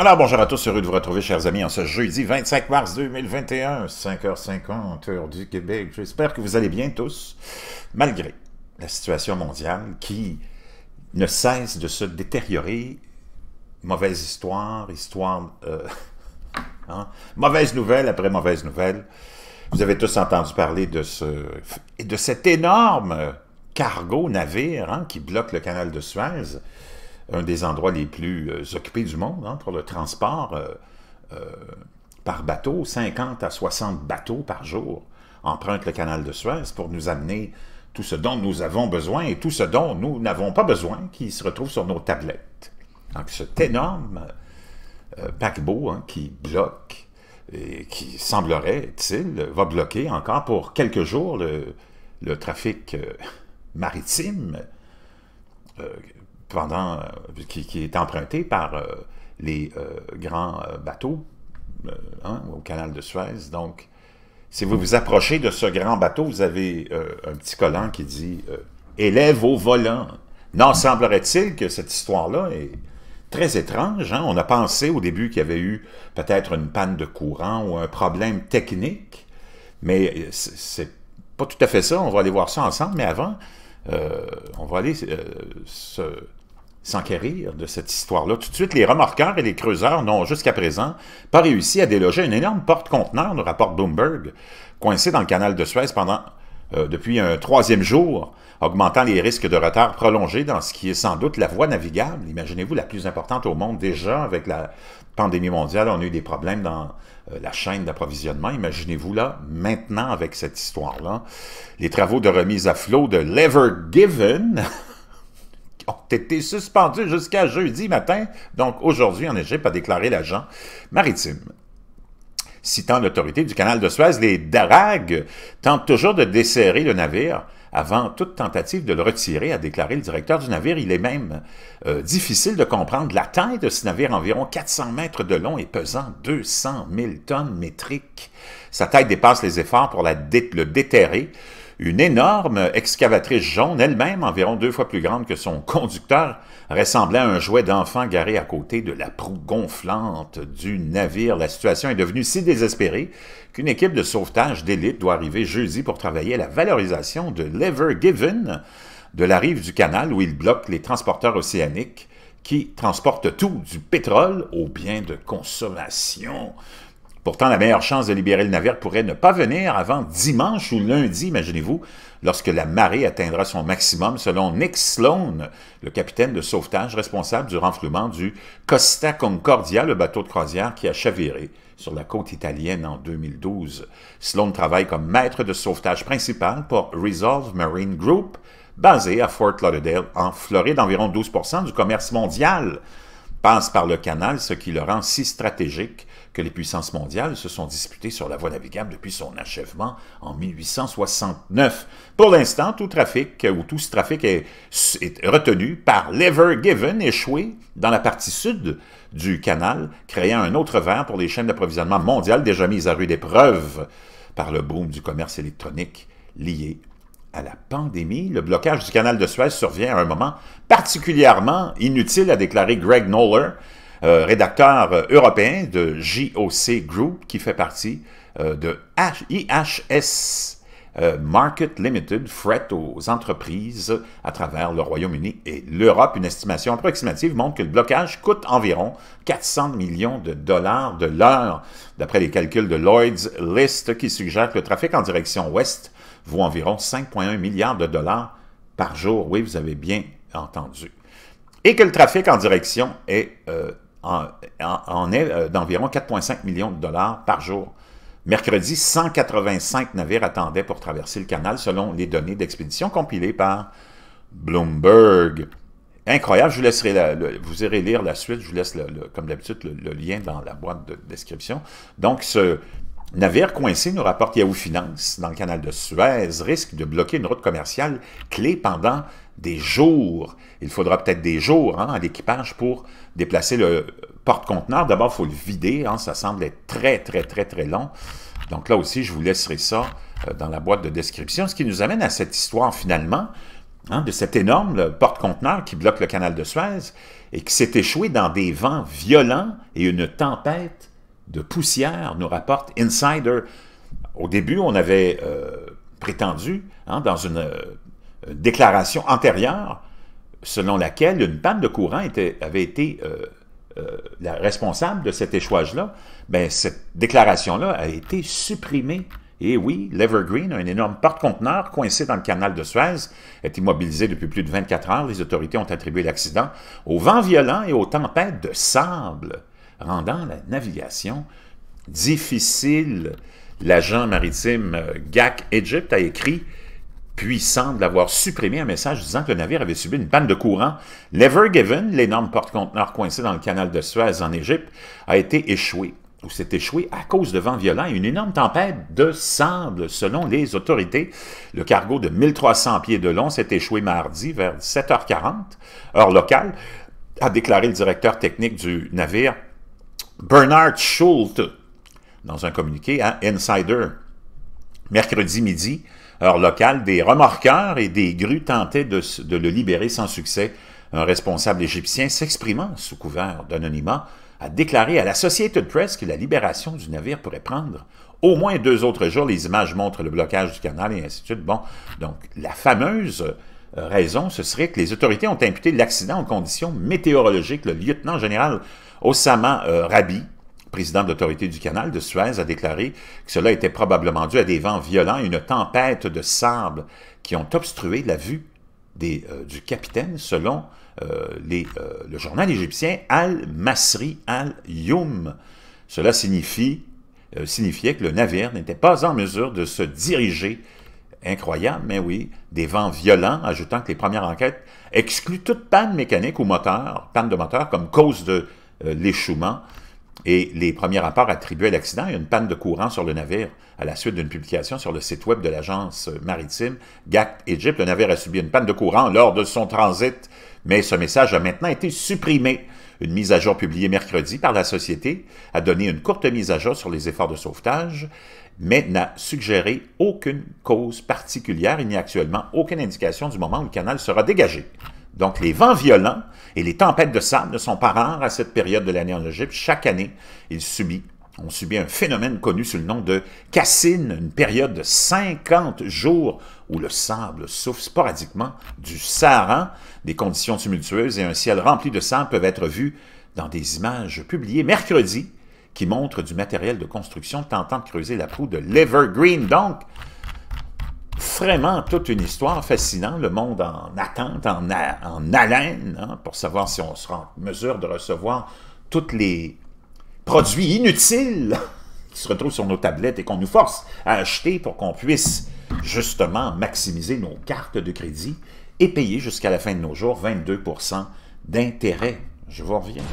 Alors, bonjour à tous, heureux de vous retrouver, chers amis, en ce jeudi 25 mars 2021, 5h50, heure du Québec. J'espère que vous allez bien tous, malgré la situation mondiale qui ne cesse de se détériorer. Mauvaise histoire, histoire... Euh, hein? Mauvaise nouvelle après mauvaise nouvelle. Vous avez tous entendu parler de, ce, de cet énorme cargo navire hein, qui bloque le canal de Suez un des endroits les plus euh, occupés du monde hein, pour le transport euh, euh, par bateau. 50 à 60 bateaux par jour empruntent le canal de Suez pour nous amener tout ce dont nous avons besoin et tout ce dont nous n'avons pas besoin qui se retrouve sur nos tablettes. Donc cet énorme paquebot hein, qui bloque et qui semblerait-il va bloquer encore pour quelques jours le, trafic maritime pendant, euh, qui, est emprunté par euh, les euh, grands bateaux hein, au canal de Suez. Donc, si vous vous approchez de ce grand bateau, vous avez un petit collant qui dit Élève au volant ». Non, semblerait-il que cette histoire-là est très étrange. Hein? On a pensé au début qu'il y avait eu peut-être une panne de courant ou un problème technique, mais c'est pas tout à fait ça. On va aller voir ça ensemble, mais avant, on va aller se s'enquérir de cette histoire-là. Tout de suite, les remorqueurs et les creuseurs n'ont jusqu'à présent pas réussi à déloger une énorme porte-conteneur, nous rapporte Bloomberg, coincée dans le canal de Suez pendant, euh, depuis un troisième jour, augmentant les risques de retard prolongés dans ce qui est sans doute la voie navigable, imaginez-vous, la plus importante au monde déjà avec la pandémie mondiale, on a eu des problèmes dans euh, la chaîne d'approvisionnement. Imaginez-vous là, maintenant avec cette histoire-là, les travaux de remise à flot de Lever Given ont été suspendus jusqu'à jeudi matin, donc aujourd'hui en Égypte, a déclaré l'agent maritime citant l'autorité du canal de Suez, les Daragues tentent toujours de desserrer le navire avant toute tentative de le retirer, a déclaré le directeur du navire. Il est même euh, difficile de comprendre la taille de ce navire, environ 400 mètres de long et pesant 200 000 tonnes métriques. Sa taille dépasse les efforts pour le déterrer une énorme excavatrice jaune, elle-même environ deux fois plus grande que son conducteur, ressemblait à un jouet d'enfant garé à côté de la proue gonflante du navire. La situation est devenue si désespérée qu'une équipe de sauvetage d'élite doit arriver jeudi pour travailler à la valorisation de l'Ever Given de la rive du canal où il bloque les transporteurs océaniques qui transportent tout, du pétrole aux biens de consommation. Pourtant, la meilleure chance de libérer le navire pourrait ne pas venir avant dimanche ou lundi, imaginez-vous, lorsque la marée atteindra son maximum, selon Nick Sloan, le capitaine de sauvetage responsable du renflouement du Costa Concordia, le bateau de croisière qui a chaviré sur la côte italienne en 2012. Sloan travaille comme maître de sauvetage principal pour Resolve Marine Group, basé à Fort Lauderdale, en Floride. Environ 12 du commerce mondial passe par le canal, ce qui le rend si stratégique que les puissances mondiales se sont disputées sur la voie navigable depuis son achèvement en 1869. Pour l'instant, tout trafic ou tout ce trafic est, retenu par l'Ever Given échoué dans la partie sud du canal, créant un autre verre pour les chaînes d'approvisionnement mondiales déjà mises à rude épreuve par le boom du commerce électronique lié à la pandémie, le blocage du canal de Suez survient à un moment particulièrement inutile, a déclaré Greg Noller, euh, rédacteur euh, européen de JOC Group, qui fait partie euh, de IHS Market Limited, fret aux entreprises à travers le Royaume-Uni et l'Europe. Une estimation approximative montre que le blocage coûte environ 400 millions de dollars de l'heure, d'après les calculs de Lloyd's List, qui suggère que le trafic en direction ouest vaut environ 5,1 milliards de dollars par jour. Oui, vous avez bien entendu. Et que le trafic en direction est en, est euh, d'environ 4,5 millions de dollars par jour. Mercredi, 185 navires attendaient pour traverser le canal selon les données d'expédition compilées par Bloomberg. Incroyable, je vous laisserai vous irez lire la suite, je vous laisse comme d'habitude le, lien dans la boîte de description. Donc ce Navire coincé, nous rapporte Yahoo Finance, dans le canal de Suez, risque de bloquer une route commerciale clé pendant des jours. Il faudra peut-être des jours hein, à l'équipage pour déplacer le porte-conteneur. D'abord, il faut le vider. Hein. ça semble être très, très, très, très long. Donc là aussi, je vous laisserai ça euh, dans la boîte de description. Ce qui nous amène à cette histoire, finalement, hein, de cet énorme porte-conteneur qui bloque le canal de Suez et qui s'est échoué dans des vents violents et une tempête de poussière, nous rapporte Insider. Au début, on avait euh, prétendu, hein, dans une, euh, déclaration antérieure, selon laquelle une panne de courant avait été euh, la responsable de cet échouage-là, mais ben, cette déclaration-là a été supprimée. Et oui, l'Evergreen, un énorme porte-conteneur coincé dans le canal de Suez, est immobilisé depuis plus de 24 heures. Les autorités ont attribué l'accident au vent violent et aux tempêtes de sable rendant la navigation difficile. L'agent maritime euh, GAC Egypt a écrit puis semble avoir supprimé un message disant que le navire avait subi une panne de courant. Never Given, l'énorme porte-conteneur coincé dans le canal de Suez en Égypte, a été échoué ou s'est échoué à cause de vents violents et une énorme tempête de sable, selon les autorités. Le cargo de 1300 pieds de long s'est échoué mardi vers 7h40, heure locale, a déclaré le directeur technique du navire Bernard Schulte, dans un communiqué à Insider, mercredi midi, heure locale, des remorqueurs et des grues tentaient de, le libérer sans succès. Un responsable égyptien s'exprimant sous couvert d'anonymat a déclaré à la de Press que la libération du navire pourrait prendre au moins deux autres jours. Les images montrent le blocage du canal et ainsi de suite. Bon, donc la fameuse euh, raison, ce serait que les autorités ont imputé l'accident aux conditions météorologiques. Le lieutenant général Osama euh, Rabi, président de l'autorité du canal de Suez, a déclaré que cela était probablement dû à des vents violents et une tempête de sable qui ont obstrué la vue des, euh, du capitaine selon les, le journal égyptien Al-Masri Al-Youm. Cela signifie, signifiait que le navire n'était pas en mesure de se diriger Incroyable, mais oui, des vents violents, ajoutant que les premières enquêtes excluent toute panne mécanique ou moteur, panne de moteur comme cause de euh, l'échouement. Et les premiers rapports attribuaient l'accident à une panne de courant sur le navire à la suite d'une publication sur le site web de l'agence maritime GAC Egypt. Le navire a subi une panne de courant lors de son transit, mais ce message a maintenant été supprimé. Une mise à jour publiée mercredi par la société a donné une courte mise à jour sur les efforts de sauvetage, mais n'a suggéré aucune cause particulière. Il n'y a actuellement aucune indication du moment où le canal sera dégagé. Donc, les vents violents et les tempêtes de sable ne sont pas rares à cette période de l'année en Égypte. Chaque année, ils subit on subit un phénomène connu sous le nom de cassine, une période de 50 jours où le sable souffle sporadiquement du Sahara. Des conditions tumultueuses et un ciel rempli de sable peuvent être vus dans des images publiées mercredi qui montrent du matériel de construction tentant de creuser la peau de l'Evergreen. Donc, vraiment toute une histoire fascinante, le monde en attente, en, en haleine, hein, pour savoir si on sera en mesure de recevoir tous les produits inutiles qui se retrouvent sur nos tablettes et qu'on nous force à acheter pour qu'on puisse justement maximiser nos cartes de crédit et payer jusqu'à la fin de nos jours 22 d'intérêt. Je vous reviens.